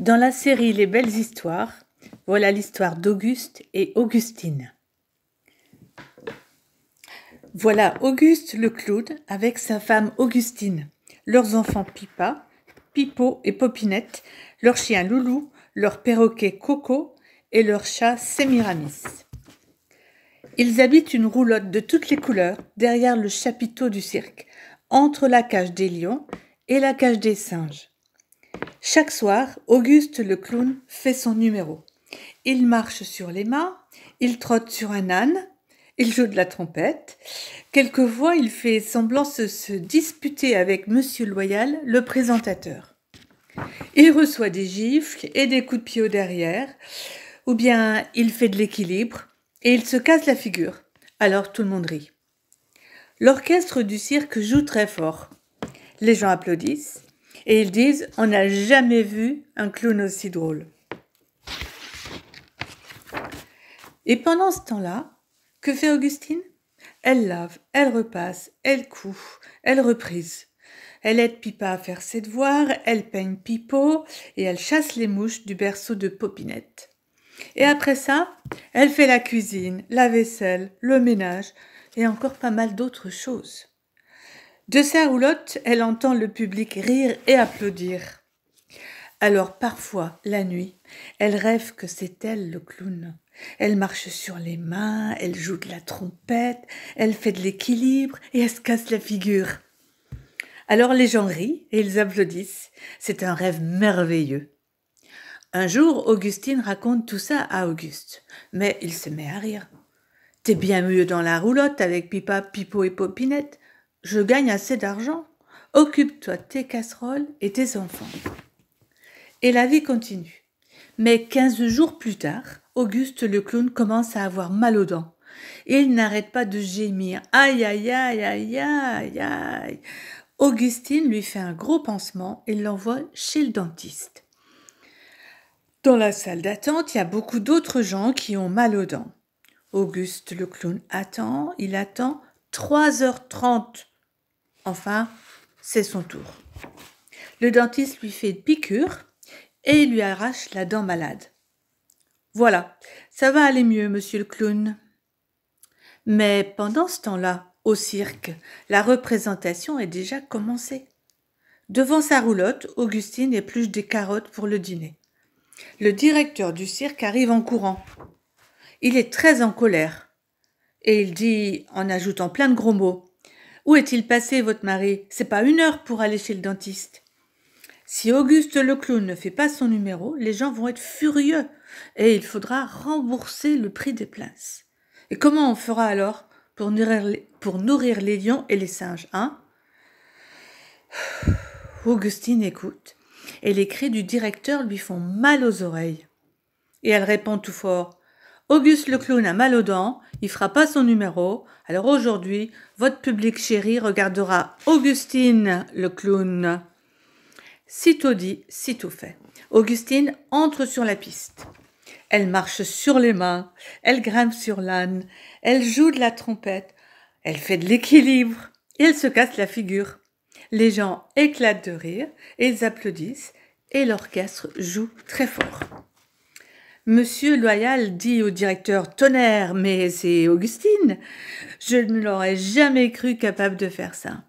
Dans la série Les belles histoires, voilà l'histoire d'Auguste et Augustine. Voilà Auguste le cloude avec sa femme Augustine, leurs enfants Pipa, Pipo et Popinette, leur chien Loulou, leur perroquet Coco et leur chat Semiramis. Ils habitent une roulotte de toutes les couleurs derrière le chapiteau du cirque, entre la cage des lions et la cage des singes. Chaque soir, Auguste le clown fait son numéro. Il marche sur les mâts, il trotte sur un âne, il joue de la trompette. Quelquefois, il fait semblant se, se disputer avec Monsieur Loyal, le présentateur. Il reçoit des gifles et des coups de pied au derrière, ou bien il fait de l'équilibre et il se casse la figure. Alors tout le monde rit. L'orchestre du cirque joue très fort. Les gens applaudissent. Et ils disent, on n'a jamais vu un clown aussi drôle. Et pendant ce temps-là, que fait Augustine Elle lave, elle repasse, elle coud, elle reprise. Elle aide Pipa à faire ses devoirs, elle peigne Pipo et elle chasse les mouches du berceau de Popinette. Et après ça, elle fait la cuisine, la vaisselle, le ménage et encore pas mal d'autres choses. De sa roulotte, elle entend le public rire et applaudir. Alors parfois, la nuit, elle rêve que c'est elle le clown. Elle marche sur les mains, elle joue de la trompette, elle fait de l'équilibre et elle se casse la figure. Alors les gens rient et ils applaudissent. C'est un rêve merveilleux. Un jour, Augustine raconte tout ça à Auguste, mais il se met à rire. T'es bien mieux dans la roulotte avec Pipa, Pipo et Popinette je gagne assez d'argent, occupe-toi tes casseroles et tes enfants. Et la vie continue. Mais quinze jours plus tard, Auguste le clown commence à avoir mal aux dents. Il n'arrête pas de gémir. Aïe, aïe, aïe, aïe, aïe, aïe. Augustine lui fait un gros pansement et l'envoie chez le dentiste. Dans la salle d'attente, il y a beaucoup d'autres gens qui ont mal aux dents. Auguste le clown attend, il attend 3h30 Enfin, c'est son tour. Le dentiste lui fait une piqûre et il lui arrache la dent malade. Voilà, ça va aller mieux, monsieur le clown. Mais pendant ce temps-là, au cirque, la représentation est déjà commencée. Devant sa roulotte, Augustine épluche des carottes pour le dîner. Le directeur du cirque arrive en courant. Il est très en colère. Et il dit, en ajoutant plein de gros mots, où est-il passé, votre mari C'est pas une heure pour aller chez le dentiste. Si Auguste le clown ne fait pas son numéro, les gens vont être furieux et il faudra rembourser le prix des places. Et comment on fera alors pour nourrir pour nourrir les lions et les singes, hein Augustine écoute, et les cris du directeur lui font mal aux oreilles. Et elle répond tout fort Auguste le clown a mal aux dents, il fera pas son numéro. Alors aujourd'hui, votre public chéri regardera Augustine le clown. Sitôt dit, sitôt fait. Augustine entre sur la piste. Elle marche sur les mains, elle grimpe sur l'âne, elle joue de la trompette, elle fait de l'équilibre et elle se casse la figure. Les gens éclatent de rire ils applaudissent et l'orchestre joue très fort. Monsieur Loyal dit au directeur Tonnerre, mais c'est Augustine. Je ne l'aurais jamais cru capable de faire ça.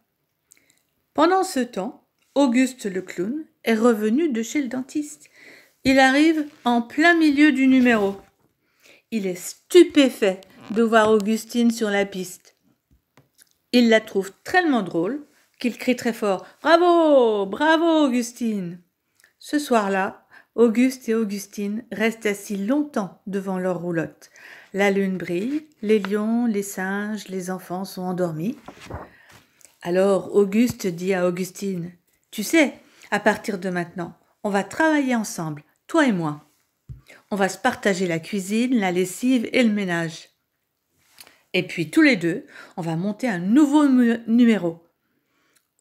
Pendant ce temps, Auguste le clown est revenu de chez le dentiste. Il arrive en plein milieu du numéro. Il est stupéfait de voir Augustine sur la piste. Il la trouve tellement drôle qu'il crie très fort Bravo Bravo Augustine Ce soir-là, Auguste et Augustine restent assis longtemps devant leur roulotte. La lune brille, les lions, les singes, les enfants sont endormis. Alors Auguste dit à Augustine, Tu sais, à partir de maintenant, on va travailler ensemble, toi et moi. On va se partager la cuisine, la lessive et le ménage. Et puis tous les deux, on va monter un nouveau numéro.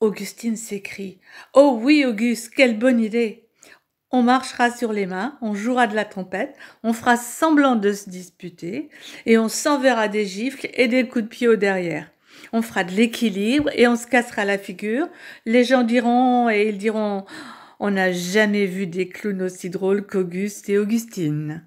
Augustine s'écrie. Oh oui, Auguste, quelle bonne idée on marchera sur les mains, on jouera de la trompette, on fera semblant de se disputer et on s'enverra des gifles et des coups de pied au derrière. On fera de l'équilibre et on se cassera la figure. Les gens diront et ils diront on n'a jamais vu des clowns aussi drôles qu'Auguste et Augustine.